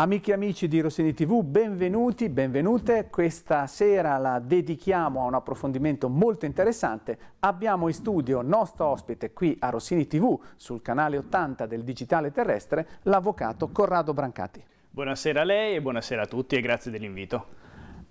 Amiche e amici di Rossini TV, benvenuti, benvenute. Questa sera la dedichiamo a un approfondimento molto interessante. Abbiamo in studio nostro ospite qui a Rossini TV, sul canale 80 del Digitale Terrestre, l'avvocato Corrado Brancati. Buonasera a lei e buonasera a tutti e grazie dell'invito.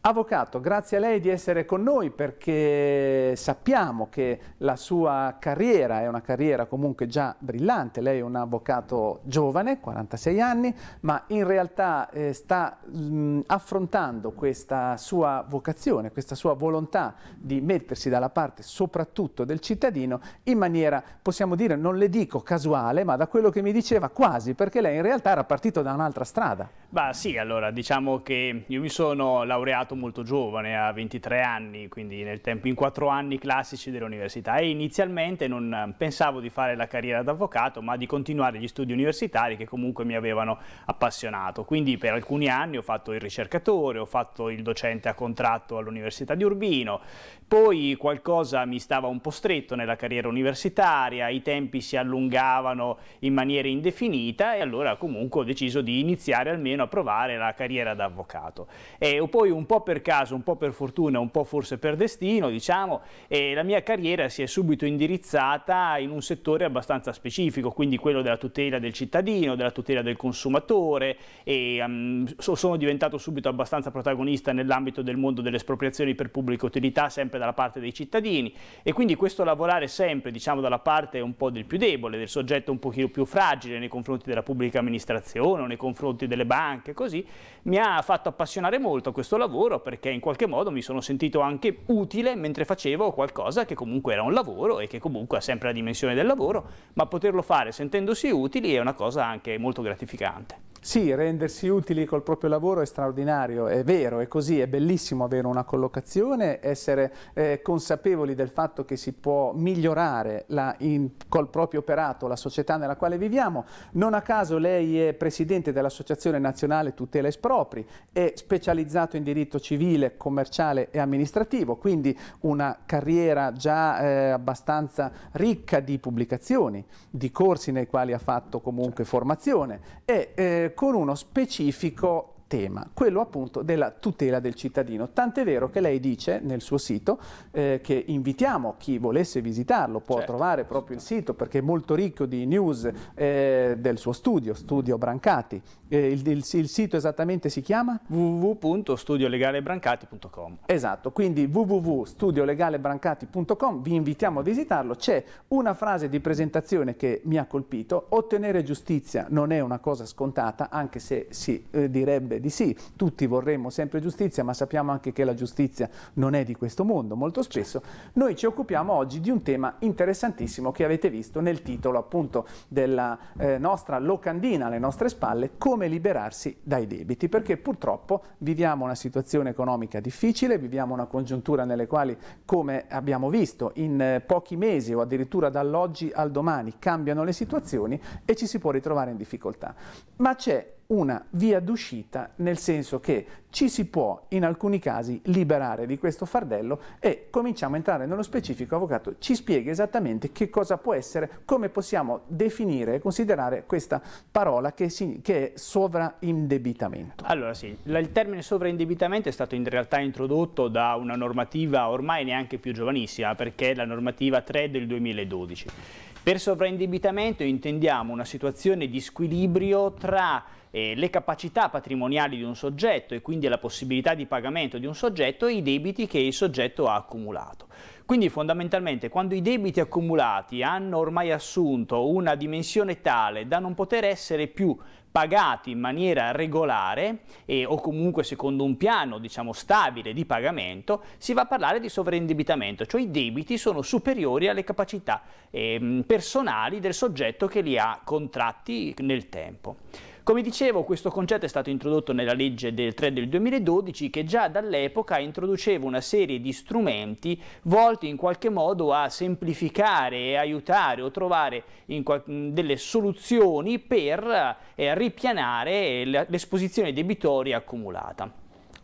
Avvocato, grazie a lei di essere con noi perché sappiamo che la sua carriera è una carriera comunque già brillante, lei è un avvocato giovane, 46 anni, ma in realtà eh, sta mh, affrontando questa sua vocazione, questa sua volontà di mettersi dalla parte soprattutto del cittadino in maniera, possiamo dire, non le dico casuale, ma da quello che mi diceva quasi, perché lei in realtà era partito da un'altra strada. Beh sì, allora diciamo che io mi sono laureato molto giovane, a 23 anni, quindi nel tempo in quattro anni classici dell'università e inizialmente non pensavo di fare la carriera d'avvocato ma di continuare gli studi universitari che comunque mi avevano appassionato, quindi per alcuni anni ho fatto il ricercatore, ho fatto il docente a contratto all'università di Urbino, poi qualcosa mi stava un po' stretto nella carriera universitaria, i tempi si allungavano in maniera indefinita e allora comunque ho deciso di iniziare almeno a provare la carriera da avvocato. E poi un po' per caso, un po' per fortuna, un po' forse per destino, diciamo, la mia carriera si è subito indirizzata in un settore abbastanza specifico, quindi quello della tutela del cittadino, della tutela del consumatore e um, sono diventato subito abbastanza protagonista nell'ambito del mondo delle espropriazioni per pubblica utilità, sempre dalla parte dei cittadini e quindi questo lavorare sempre diciamo, dalla parte un po' del più debole, del soggetto un pochino più fragile nei confronti della pubblica amministrazione o nei confronti delle banche, così, mi ha fatto appassionare molto a questo lavoro perché in qualche modo mi sono sentito anche utile mentre facevo qualcosa che comunque era un lavoro e che comunque ha sempre la dimensione del lavoro, ma poterlo fare sentendosi utili è una cosa anche molto gratificante. Sì, rendersi utili col proprio lavoro è straordinario, è vero, è così, è bellissimo avere una collocazione, essere eh, consapevoli del fatto che si può migliorare la, in, col proprio operato la società nella quale viviamo. Non a caso lei è presidente dell'Associazione Nazionale Tutela Espropri, è specializzato in diritto civile, commerciale e amministrativo, quindi una carriera già eh, abbastanza ricca di pubblicazioni, di corsi nei quali ha fatto comunque certo. formazione e, eh, con uno specifico tema, quello appunto della tutela del cittadino. Tant'è vero che lei dice nel suo sito eh, che invitiamo chi volesse visitarlo, può certo. trovare proprio il sito perché è molto ricco di news eh, del suo studio, Studio Brancati. Eh, il, il, il, sito esattamente si chiama? www.studiolegalebrancati.com Esatto, quindi www.studiolegalebrancati.com, vi invitiamo a visitarlo. C'è una frase di presentazione che mi ha colpito, ottenere giustizia non è una cosa scontata, anche se si eh, direbbe di sì. Tutti vorremmo sempre giustizia, ma sappiamo anche che la giustizia non è di questo mondo molto spesso. Noi ci occupiamo oggi di un tema interessantissimo che avete visto nel titolo appunto della eh, nostra locandina alle nostre spalle, come liberarsi dai debiti, perché purtroppo viviamo una situazione economica difficile, viviamo una congiuntura nelle quali, come abbiamo visto, in eh, pochi mesi o addirittura dall'oggi al domani cambiano le situazioni e ci si può ritrovare in difficoltà. Ma c'è una via d'uscita nel senso che ci si può in alcuni casi liberare di questo fardello e cominciamo a entrare nello specifico, avvocato ci spieghi esattamente che cosa può essere, come possiamo definire e considerare questa parola che, si, che è sovraindebitamento. Allora sì, il termine sovraindebitamento è stato in realtà introdotto da una normativa ormai neanche più giovanissima perché è la normativa 3 del 2012 per sovraindebitamento intendiamo una situazione di squilibrio tra eh, le capacità patrimoniali di un soggetto e quindi la possibilità di pagamento di un soggetto e i debiti che il soggetto ha accumulato. Quindi fondamentalmente quando i debiti accumulati hanno ormai assunto una dimensione tale da non poter essere più pagati in maniera regolare e, o comunque secondo un piano diciamo, stabile di pagamento, si va a parlare di sovraindebitamento, cioè i debiti sono superiori alle capacità eh, personali del soggetto che li ha contratti nel tempo. Come dicevo, questo concetto è stato introdotto nella legge del 3 del 2012 che già dall'epoca introduceva una serie di strumenti volti in qualche modo a semplificare e aiutare o trovare qual- delle soluzioni per eh, ripianare l'esposizione debitoria accumulata.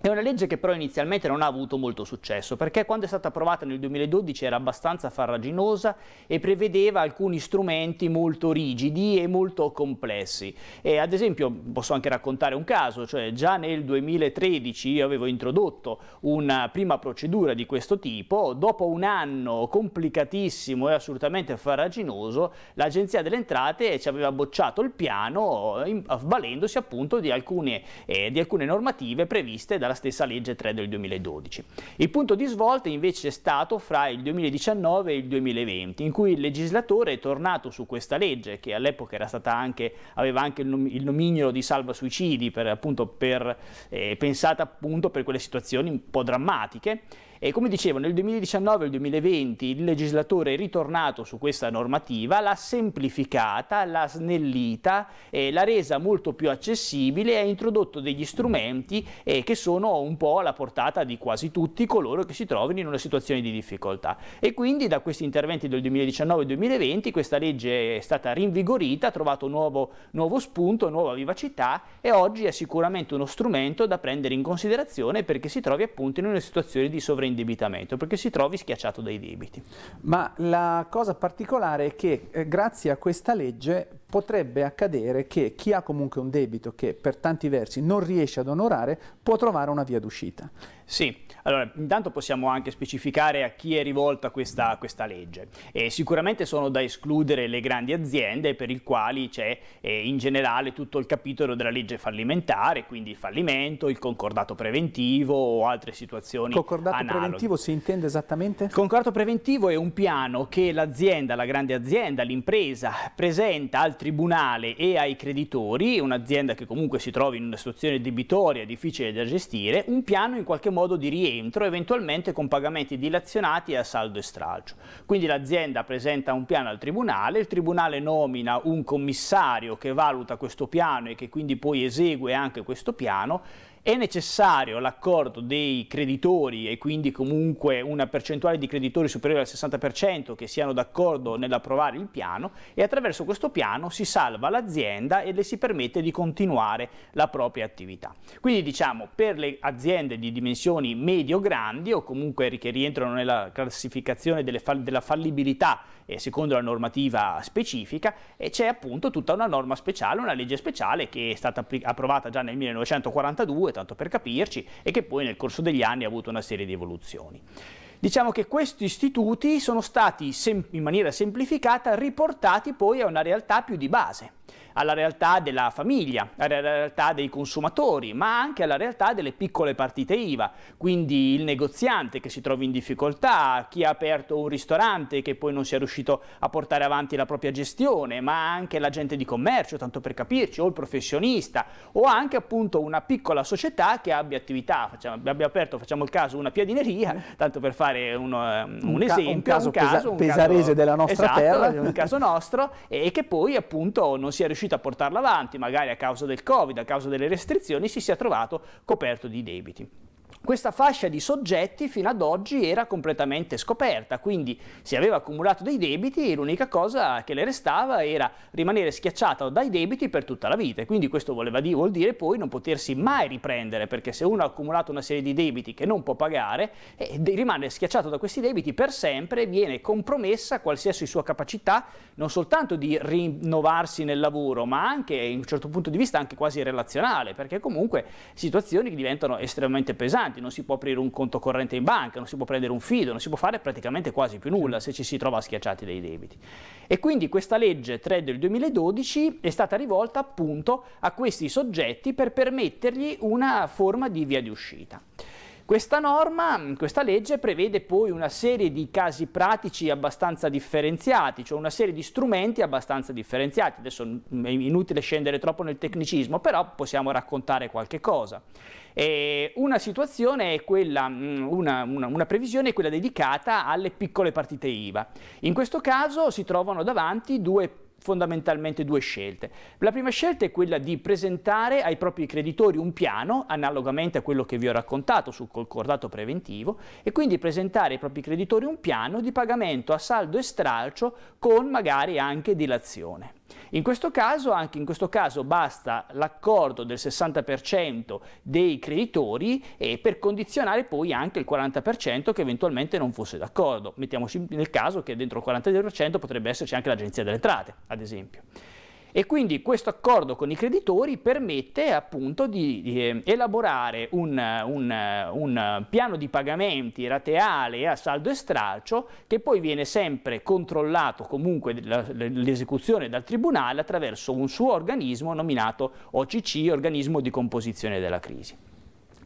È una legge che però inizialmente non ha avuto molto successo perché quando è stata approvata nel 2012 era abbastanza farraginosa e prevedeva alcuni strumenti molto rigidi e molto complessi. E ad esempio posso anche raccontare un caso, cioè già nel 2013 io avevo introdotto una prima procedura di questo tipo, dopo un anno complicatissimo e assolutamente farraginoso l'Agenzia delle Entrate ci aveva bocciato il piano avvalendosi appunto di alcune, eh, di alcune normative previste dalla stessa legge 3 del 2012. Il punto di svolta invece è stato fra il 2019 e il 2020, in cui il legislatore è tornato su questa legge, che all'epoca aveva anche il, nom il nomignolo di salva suicidi, per, appunto, per, eh, pensata appunto per quelle situazioni un po' drammatiche, e come dicevo, nel 2019 e il 2020 il legislatore è ritornato su questa normativa, l'ha semplificata, l'ha snellita, eh, l'ha resa molto più accessibile e ha introdotto degli strumenti eh, che sono un po' alla portata di quasi tutti coloro che si trovano in una situazione di difficoltà. E quindi da questi interventi del 2019 e 2020 questa legge è stata rinvigorita, ha trovato nuovo, nuovo spunto, nuova vivacità e oggi è sicuramente uno strumento da prendere in considerazione perché si trovi appunto in una situazione di sovraindirizzo indebitamento, perché si trovi schiacciato dai debiti. Ma la cosa particolare è che eh, grazie a questa legge potrebbe accadere che chi ha comunque un debito che per tanti versi non riesce ad onorare può trovare una via d'uscita. Sì, allora intanto possiamo anche specificare a chi è rivolta questa, questa legge. Eh, sicuramente sono da escludere le grandi aziende per i quali c'è eh, in generale tutto il capitolo della legge fallimentare, quindi il fallimento, il concordato preventivo o altre situazioni Concordato analoghe. preventivo si intende esattamente? Concordato preventivo è un piano che l'azienda, la grande azienda, l'impresa presenta al tribunale e ai creditori, un'azienda che comunque si trova in una situazione debitoria difficile da gestire, un piano in qualche modo di rientro, eventualmente con pagamenti dilazionati a saldo e stralcio. Quindi l'azienda presenta un piano al tribunale, il tribunale nomina un commissario che valuta questo piano e che quindi poi esegue anche questo piano è necessario l'accordo dei creditori e quindi comunque una percentuale di creditori superiore al 60% che siano d'accordo nell'approvare il piano e attraverso questo piano si salva l'azienda e le si permette di continuare la propria attività. Quindi diciamo per le aziende di dimensioni medio-grandi o comunque che rientrano nella classificazione fall della fallibilità eh, secondo la normativa specifica eh, c'è appunto tutta una norma speciale, una legge speciale che è stata approvata già nel 1942 tanto per capirci, e che poi nel corso degli anni ha avuto una serie di evoluzioni. Diciamo che questi istituti sono stati in maniera semplificata riportati poi a una realtà più di base alla realtà della famiglia, alla realtà dei consumatori, ma anche alla realtà delle piccole partite IVA, quindi il negoziante che si trova in difficoltà, chi ha aperto un ristorante che poi non sia riuscito a portare avanti la propria gestione, ma anche l'agente di commercio, tanto per capirci, o il professionista, o anche appunto una piccola società che abbia attività, facciamo, abbia aperto, facciamo il caso, una piadineria, mm. tanto per fare uno, eh, un, un, esempio, ca un caso, un caso, pesa un caso pesarese della nostra esatto, terra, un caso nostro, e che poi appunto non si riuscito a portarla avanti, magari a causa del Covid, a causa delle restrizioni, si sia trovato coperto di debiti. Questa fascia di soggetti fino ad oggi era completamente scoperta, quindi si aveva accumulato dei debiti e l'unica cosa che le restava era rimanere schiacciata dai debiti per tutta la vita. Quindi questo voleva dire, vuol dire poi non potersi mai riprendere, perché se uno ha accumulato una serie di debiti che non può pagare, eh, rimane schiacciato da questi debiti per sempre, e viene compromessa qualsiasi sua capacità non soltanto di rinnovarsi nel lavoro, ma anche, in un certo punto di vista, anche quasi relazionale, perché comunque situazioni diventano estremamente pesanti importanti, non si può aprire un conto corrente in banca, non si può prendere un fido, non si può fare praticamente quasi più nulla se ci si trova schiacciati dai debiti. E quindi questa legge 3 del 2012 è stata rivolta appunto a questi soggetti per permettergli una forma di via di uscita. Questa norma, questa legge prevede poi una serie di casi pratici abbastanza differenziati, cioè una serie di strumenti abbastanza differenziati. Adesso è inutile scendere troppo nel tecnicismo, però possiamo raccontare qualche cosa. E una situazione è quella, una, una, una previsione è quella dedicata alle piccole partite IVA. In questo caso si trovano davanti due fondamentalmente due scelte. La prima scelta è quella di presentare ai propri creditori un piano, analogamente a quello che vi ho raccontato sul concordato preventivo, e quindi presentare ai propri creditori un piano di pagamento a saldo e stralcio con magari anche dilazione. In questo caso, anche in questo caso, basta l'accordo del 60% dei creditori per condizionare poi anche il 40% che eventualmente non fosse d'accordo. Mettiamoci nel caso che dentro il 40% potrebbe esserci anche l'Agenzia delle Entrate, ad esempio. E quindi questo accordo con i creditori permette appunto di, di eh, elaborare un, un, un, piano di pagamenti rateale a saldo e stralcio che poi viene sempre controllato comunque l'esecuzione dal Tribunale attraverso un suo organismo nominato OCC, organismo di composizione della crisi.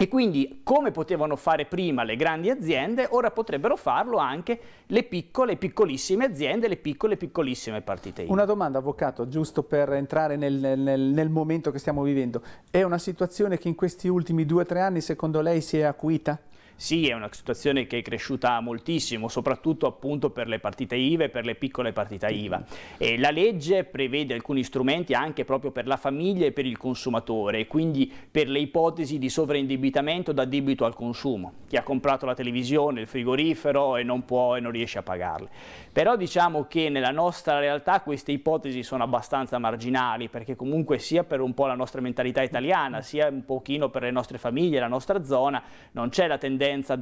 E quindi come potevano fare prima le grandi aziende, ora potrebbero farlo anche le piccole piccolissime aziende, le piccole piccolissime partite Una domanda, Avvocato, giusto per entrare nel, nel, nel momento che stiamo vivendo. È una situazione che in questi ultimi due o tre anni secondo lei si è acuita? Sì, è una situazione che è cresciuta moltissimo, soprattutto appunto per le partite IVA e per le piccole partite IVA. E la legge prevede alcuni strumenti anche proprio per la famiglia e per il consumatore, quindi per le ipotesi di sovraindebitamento da debito al consumo. Chi ha comprato la televisione, il frigorifero e non può e non riesce a pagarle. Però diciamo che nella nostra realtà queste ipotesi sono abbastanza marginali, perché comunque sia per un po' la nostra mentalità italiana, sia un pochino per le nostre famiglie, la nostra zona, non c'è la tendenza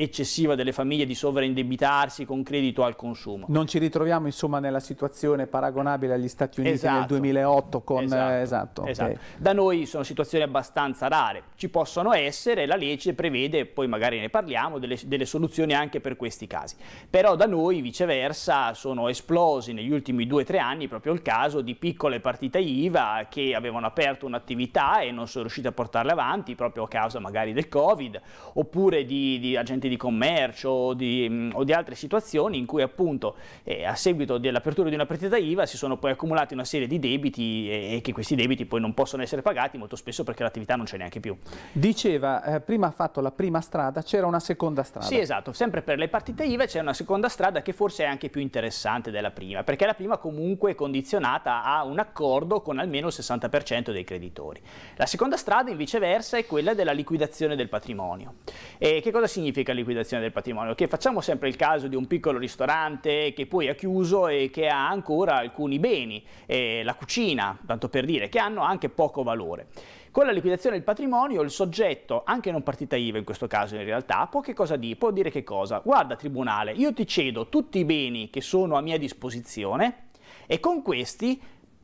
eccessiva delle famiglie di sovraindebitarsi con credito al consumo. Non ci ritroviamo insomma nella situazione paragonabile agli Stati Uniti esatto. nel 2008 con... Esatto. Eh, esatto. esatto. Okay. Da noi sono situazioni abbastanza rare, ci possono essere, la legge prevede, poi magari ne parliamo, delle, delle soluzioni anche per questi casi. Però da noi viceversa sono esplosi negli ultimi 2-3 anni proprio il caso di piccole partite IVA che avevano aperto un'attività e non sono riuscite a portarle avanti proprio a causa magari del Covid, oppure di, di agenti di commercio o di, mm, o di altre situazioni in cui appunto eh, a seguito dell'apertura di una partita IVA si sono poi accumulati una serie di debiti e, e, che questi debiti poi non possono essere pagati molto spesso perché l'attività non c'è neanche più. Diceva, eh, prima ha fatto la prima strada, c'era una seconda strada. Sì esatto, sempre per le partite IVA c'è una seconda strada che forse è anche più interessante della prima perché la prima comunque è condizionata a un accordo con almeno il 60% dei creditori. La seconda strada in viceversa è quella della liquidazione del patrimonio. E che cosa significa liquidazione del patrimonio, che facciamo sempre il caso di un piccolo ristorante che poi ha chiuso e che ha ancora alcuni beni, eh, la cucina, tanto per dire, che hanno anche poco valore. Con la liquidazione del patrimonio il soggetto, anche non partita IVA in questo caso in realtà, può, di? può dire che cosa? Guarda tribunale, io ti cedo tutti i beni che sono a mia disposizione e con questi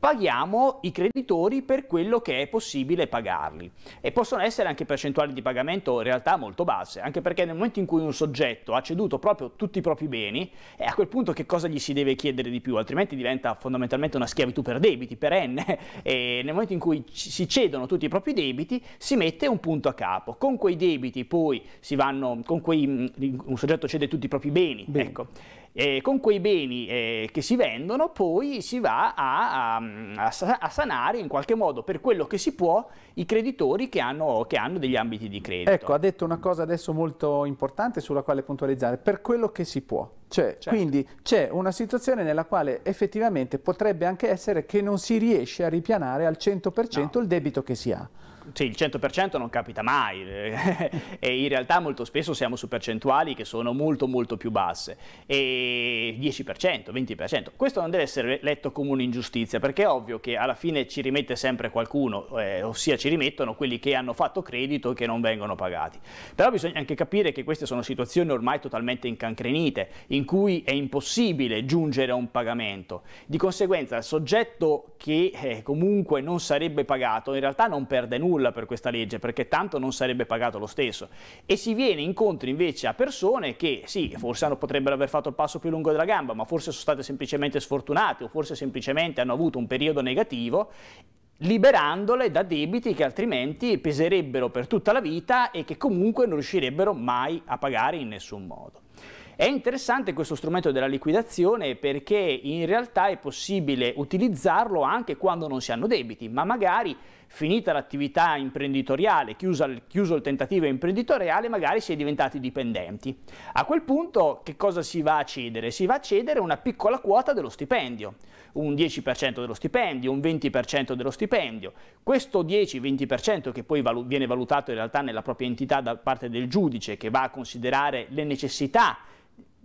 paghiamo i creditori per quello che è possibile pagarli. E possono essere anche percentuali di pagamento in realtà molto basse, anche perché nel momento in cui un soggetto ha ceduto proprio tutti i propri beni, eh, a quel punto che cosa gli si deve chiedere di più? Altrimenti diventa fondamentalmente una schiavitù per debiti, perenne, e nel momento in cui si cedono tutti i propri debiti si mette un punto a capo. Con quei debiti poi si vanno, con quei, mm, un soggetto cede tutti i propri beni, Bene. ecco. E con quei beni eh, che si vendono poi si va a, a a, sanare in qualche modo per quello che si può i creditori che hanno, che hanno degli ambiti di credito. Ecco, ha detto una cosa adesso molto importante sulla quale puntualizzare, per quello che si può. Cioè, certo. Quindi c'è una situazione nella quale effettivamente potrebbe anche essere che non si riesce a ripianare al 100% no. il debito che si ha. Sì, il 100% non capita mai eh, e in realtà molto spesso siamo su percentuali che sono molto molto più basse, e 10%, 20%. Questo non deve essere letto come un'ingiustizia perché è ovvio che alla fine ci rimette sempre qualcuno, eh, ossia ci rimettono quelli che hanno fatto credito e che non vengono pagati. Però bisogna anche capire che queste sono situazioni ormai totalmente incancrenite in cui è impossibile giungere a un pagamento. Di conseguenza il soggetto che eh, comunque non sarebbe pagato in realtà non perde nulla nulla per questa legge perché tanto non sarebbe pagato lo stesso e si viene incontro invece a persone che sì, forse hanno, potrebbero aver fatto il passo più lungo della gamba, ma forse sono state semplicemente sfortunate o forse semplicemente hanno avuto un periodo negativo liberandole da debiti che altrimenti peserebbero per tutta la vita e che comunque non riuscirebbero mai a pagare in nessun modo. È interessante questo strumento della liquidazione perché in realtà è possibile utilizzarlo anche quando non si hanno debiti, ma magari finita l'attività imprenditoriale, chiuso il tentativo imprenditoriale, magari si è diventati dipendenti. A quel punto che cosa si va a cedere? Si va a cedere una piccola quota dello stipendio, un 10% dello stipendio, un 20% dello stipendio. Questo 10-20% che poi valu- viene valutato in realtà nella propria entità da parte del giudice che va a considerare le necessità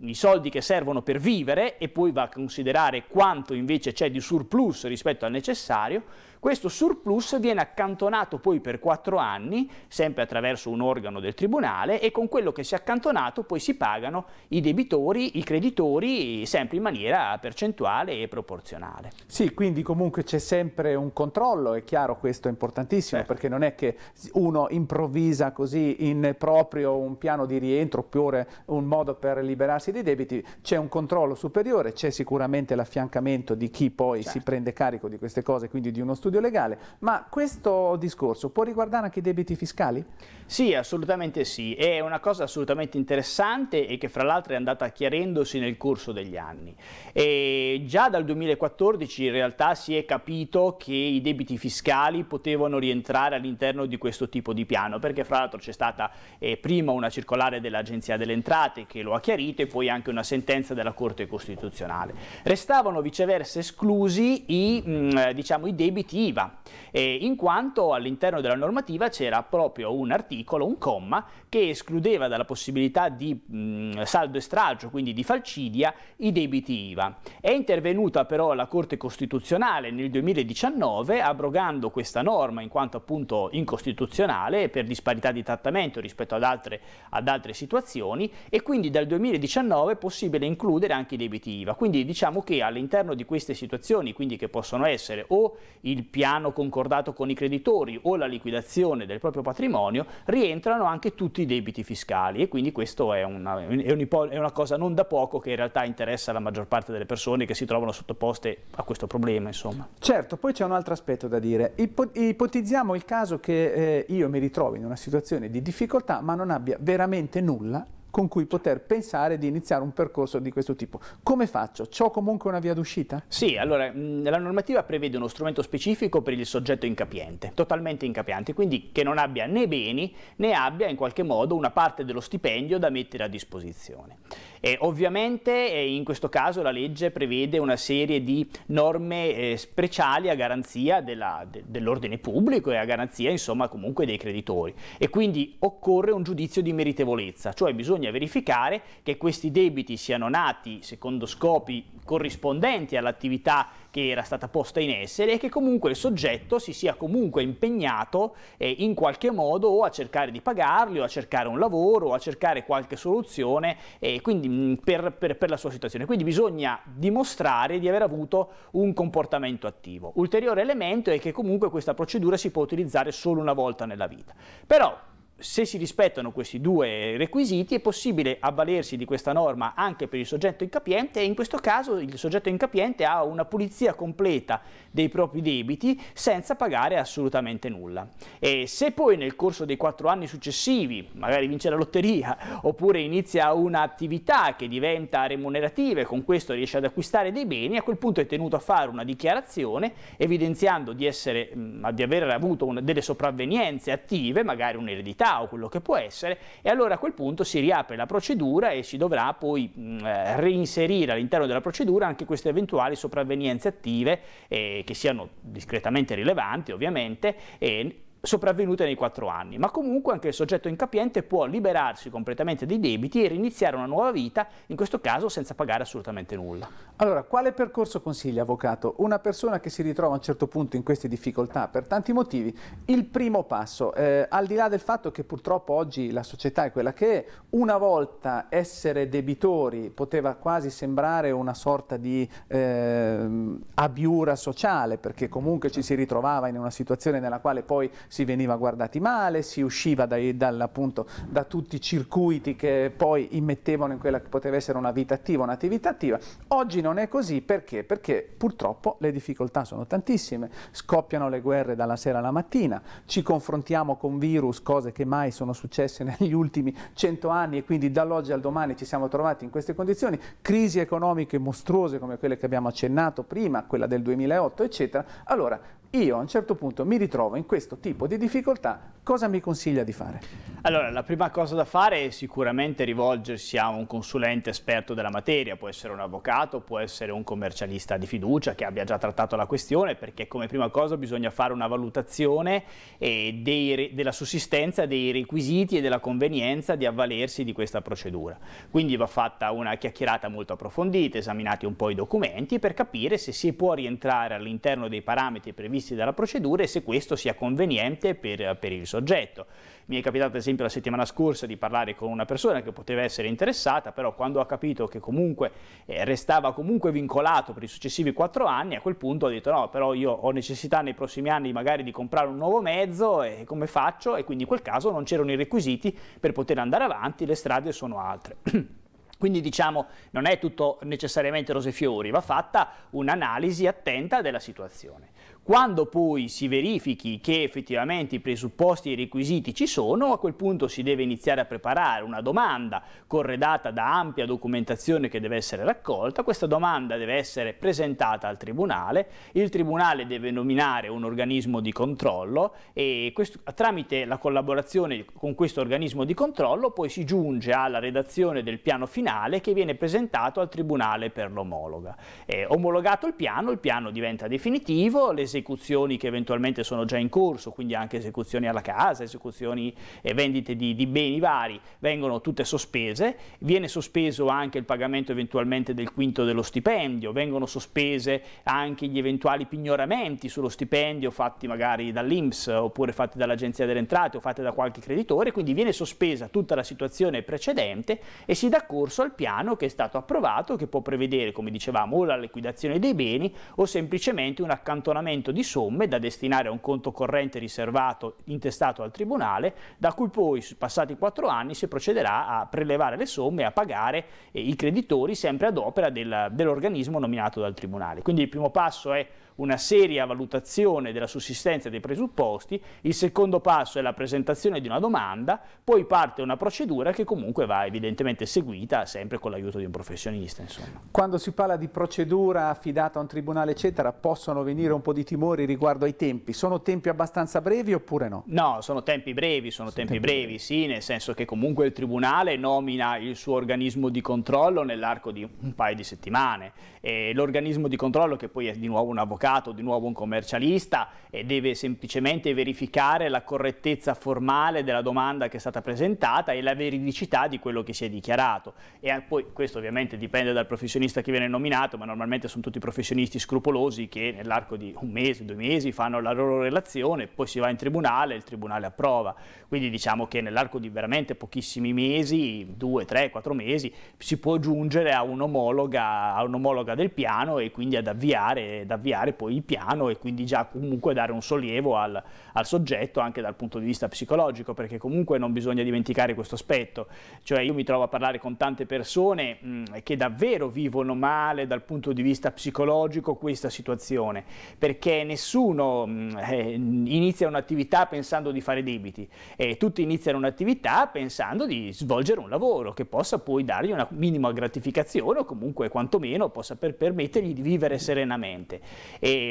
i soldi che servono per vivere e poi va a considerare quanto invece c'è di surplus rispetto al necessario, questo surplus viene accantonato poi per quattro anni, sempre attraverso un organo del tribunale, e con quello che si è accantonato poi si pagano i debitori, i creditori, sempre in maniera percentuale e proporzionale. Sì, quindi comunque c'è sempre un controllo, è chiaro questo è importantissimo, certo. perché non è che uno improvvisa così in proprio un piano di rientro oppure un modo per liberarsi dei debiti, c'è un controllo superiore, c'è sicuramente l'affiancamento di chi poi certo. si prende carico di queste cose, quindi di uno studio studio legale, ma questo discorso può riguardare anche i debiti fiscali? Sì, assolutamente sì, è una cosa assolutamente interessante e che fra l'altro è andata chiarendosi nel corso degli anni. E già dal 2014 in realtà si è capito che i debiti fiscali potevano rientrare all'interno di questo tipo di piano, perché fra l'altro c'è stata eh, prima una circolare dell'Agenzia delle Entrate che lo ha chiarito e poi anche una sentenza della Corte Costituzionale. Restavano viceversa esclusi i, mh, mm, diciamo, i debiti IVA, eh, in quanto all'interno della normativa c'era proprio un articolo, un comma, che escludeva dalla possibilità di mh, saldo e stralcio, quindi di falcidia, i debiti IVA. È intervenuta però la Corte Costituzionale nel 2019 abrogando questa norma in quanto appunto incostituzionale per disparità di trattamento rispetto ad altre, ad altre situazioni e quindi dal 2019 è possibile includere anche i debiti IVA. Quindi diciamo che all'interno di queste situazioni, quindi che possono essere o il piano concordato con i creditori o la liquidazione del proprio patrimonio, rientrano anche tutti i debiti fiscali e quindi questo è, una, è, un, è una cosa non da poco che in realtà interessa la maggior parte delle persone che si trovano sottoposte a questo problema. Insomma. Certo, poi c'è un altro aspetto da dire. Ipot ipotizziamo il caso che eh, io mi ritrovi in una situazione di difficoltà ma non abbia veramente nulla con cui poter pensare di iniziare un percorso di questo tipo. Come faccio? C'ho comunque una via d'uscita? Sì, allora mm, la normativa prevede uno strumento specifico per il soggetto incapiente, totalmente incapiente, quindi che non abbia né beni né abbia in qualche modo una parte dello stipendio da mettere a disposizione. E ovviamente in questo caso la legge prevede una serie di norme eh, speciali a garanzia dell'ordine pubblico e a garanzia insomma comunque dei creditori e quindi occorre un giudizio di meritevolezza, cioè bisogna bisogna verificare che questi debiti siano nati secondo scopi corrispondenti all'attività che era stata posta in essere e che comunque il soggetto si sia comunque impegnato eh, in qualche modo o a cercare di pagarli o a cercare un lavoro o a cercare qualche soluzione eh, quindi, mm, per, per, per la sua situazione. Quindi bisogna dimostrare di aver avuto un comportamento attivo. Ulteriore elemento è che comunque questa procedura si può utilizzare solo una volta nella vita. Però se si rispettano questi due requisiti è possibile avvalersi di questa norma anche per il soggetto incapiente e in questo caso il soggetto incapiente ha una pulizia completa dei propri debiti senza pagare assolutamente nulla. E se poi nel corso dei quattro anni successivi magari vince la lotteria oppure inizia un'attività che diventa remunerativa e con questo riesce ad acquistare dei beni, a quel punto è tenuto a fare una dichiarazione evidenziando di, essere, di aver avuto delle sopravvenienze attive, magari un'eredità o quello che può essere e allora a quel punto si riapre la procedura e si dovrà poi mh, mm, eh, reinserire all'interno della procedura anche queste eventuali sopravvenienze attive eh, che siano discretamente rilevanti ovviamente e sopravvenute nei quattro anni, ma comunque anche il soggetto incapiente può liberarsi completamente dei debiti e riniziare una nuova vita, in questo caso senza pagare assolutamente nulla. Allora, quale percorso consiglia, Avvocato? Una persona che si ritrova a un certo punto in queste difficoltà per tanti motivi, il primo passo, eh, al di là del fatto che purtroppo oggi la società è quella che è, una volta essere debitori poteva quasi sembrare una sorta di eh, abiura sociale, perché comunque ci si ritrovava in una situazione nella quale poi si veniva guardati male, si usciva dai, dal, appunto, da tutti i circuiti che poi immettevano in quella che poteva essere una vita attiva, un'attività attiva. Oggi non è così perché? Perché purtroppo le difficoltà sono tantissime, scoppiano le guerre dalla sera alla mattina, ci confrontiamo con virus, cose che mai sono successe negli ultimi cento anni e quindi dall'oggi al domani ci siamo trovati in queste condizioni, crisi economiche mostruose come quelle che abbiamo accennato prima, quella del 2008 eccetera, allora io a un certo punto mi ritrovo in questo tipo di difficoltà, cosa mi consiglia di fare? Allora, la prima cosa da fare è sicuramente rivolgersi a un consulente esperto della materia, può essere un avvocato, può essere un commercialista di fiducia che abbia già trattato la questione, perché come prima cosa bisogna fare una valutazione eh, dei, della sussistenza dei requisiti e della convenienza di avvalersi di questa procedura. Quindi va fatta una chiacchierata molto approfondita, esaminati un po' i documenti per capire se si può rientrare all'interno dei parametri previsti previsti dalla procedura e se questo sia conveniente per, per il soggetto. Mi è capitato ad esempio la settimana scorsa di parlare con una persona che poteva essere interessata, però quando ha capito che comunque eh, restava comunque vincolato per i successivi quattro anni, a quel punto ha detto no, però io ho necessità nei prossimi anni magari di comprare un nuovo mezzo e come faccio? E quindi in quel caso non c'erano i requisiti per poter andare avanti, le strade sono altre. Quindi diciamo non è tutto necessariamente rose e fiori, va fatta un'analisi attenta della situazione. Quando poi si verifichi che effettivamente i presupposti e i requisiti ci sono, a quel punto si deve iniziare a preparare una domanda corredata da ampia documentazione che deve essere raccolta. Questa domanda deve essere presentata al Tribunale, il Tribunale deve nominare un organismo di controllo e questo, tramite la collaborazione con questo organismo di controllo poi si giunge alla redazione del piano finale che viene presentato al Tribunale per l'omologa. Eh, omologato il piano, il piano diventa definitivo, l'esecuzione esecuzioni che eventualmente sono già in corso, quindi anche esecuzioni alla casa, esecuzioni e vendite di, di beni vari, vengono tutte sospese, viene sospeso anche il pagamento eventualmente del quinto dello stipendio, vengono sospese anche gli eventuali pignoramenti sullo stipendio fatti magari dall'Inps oppure fatti dall'Agenzia delle Entrate o fatti da qualche creditore, quindi viene sospesa tutta la situazione precedente e si dà corso al piano che è stato approvato che può prevedere, come dicevamo, o la liquidazione dei beni o semplicemente un accantonamento versamento di somme da destinare a un conto corrente riservato intestato al Tribunale, da cui poi, passati quattro anni, si procederà a prelevare le somme e a pagare eh, i creditori sempre ad opera del, dell'organismo nominato dal Tribunale. Quindi il primo passo è una seria valutazione della sussistenza dei presupposti, il secondo passo è la presentazione di una domanda, poi parte una procedura che comunque va evidentemente seguita sempre con l'aiuto di un professionista. Insomma. Quando si parla di procedura affidata a un tribunale eccetera possono venire un po' di timori riguardo ai tempi, sono tempi abbastanza brevi oppure no? No, sono tempi brevi, sono, sono tempi, tempi brevi, brevi, sì, nel senso che comunque il tribunale nomina il suo organismo di controllo nell'arco di un paio di settimane e l'organismo di controllo che poi è di nuovo un avvocato avvocato, di nuovo un commercialista e deve semplicemente verificare la correttezza formale della domanda che è stata presentata e la veridicità di quello che si è dichiarato. E eh, poi questo ovviamente dipende dal professionista che viene nominato, ma normalmente sono tutti professionisti scrupolosi che nell'arco di un mese, due mesi fanno la loro relazione, poi si va in tribunale e il tribunale approva. Quindi diciamo che nell'arco di veramente pochissimi mesi, due, tre, quattro mesi, si può giungere a un'omologa, un del piano e quindi ad avviare, ad avviare cambiare poi il piano e quindi già comunque dare un sollievo al, al soggetto anche dal punto di vista psicologico, perché comunque non bisogna dimenticare questo aspetto. Cioè io mi trovo a parlare con tante persone mh, mm, che davvero vivono male dal punto di vista psicologico questa situazione, perché nessuno mh, mm, eh, inizia un'attività pensando di fare debiti e tutti iniziano un'attività pensando di svolgere un lavoro che possa poi dargli una minima gratificazione o comunque quantomeno possa per permettergli di vivere serenamente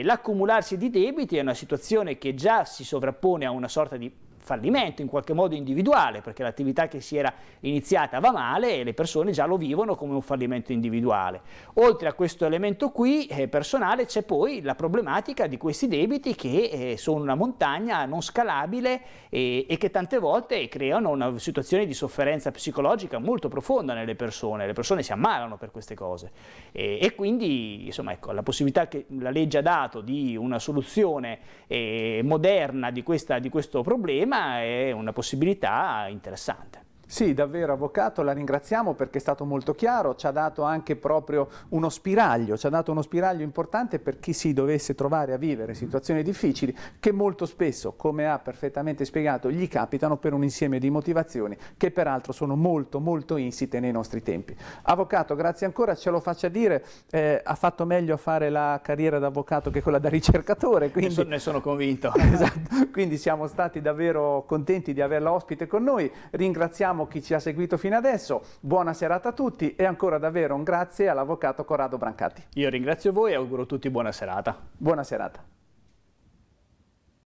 l'accumularsi di debiti è una situazione che già si sovrappone a una sorta di fallimento in qualche modo individuale, perché l'attività che si era iniziata va male e le persone già lo vivono come un fallimento individuale. Oltre a questo elemento qui, eh, personale, c'è poi la problematica di questi debiti che eh, sono una montagna non scalabile e, e che tante volte creano una situazione di sofferenza psicologica molto profonda nelle persone. Le persone si ammalano per queste cose e, e quindi insomma, ecco, la possibilità che la legge ha dato di una soluzione eh, moderna di, questa, di questo problema ma è una possibilità interessante. Sì, davvero Avvocato, la ringraziamo perché è stato molto chiaro, ci ha dato anche proprio uno spiraglio, ci ha dato uno spiraglio importante per chi si dovesse trovare a vivere situazioni difficili che molto spesso, come ha perfettamente spiegato, gli capitano per un insieme di motivazioni che peraltro sono molto molto insite nei nostri tempi. Avvocato, grazie ancora, ce lo faccia dire, eh, ha fatto meglio a fare la carriera da avvocato che quella da ricercatore. Quindi... Ne, sono, ne sono convinto. esatto, quindi siamo stati davvero contenti di averla ospite con noi, ringraziamo ringraziamo chi ci ha seguito fino adesso, buona serata a tutti e ancora davvero un grazie all'avvocato Corrado Brancati. Io ringrazio voi e auguro a tutti buona serata. Buona serata.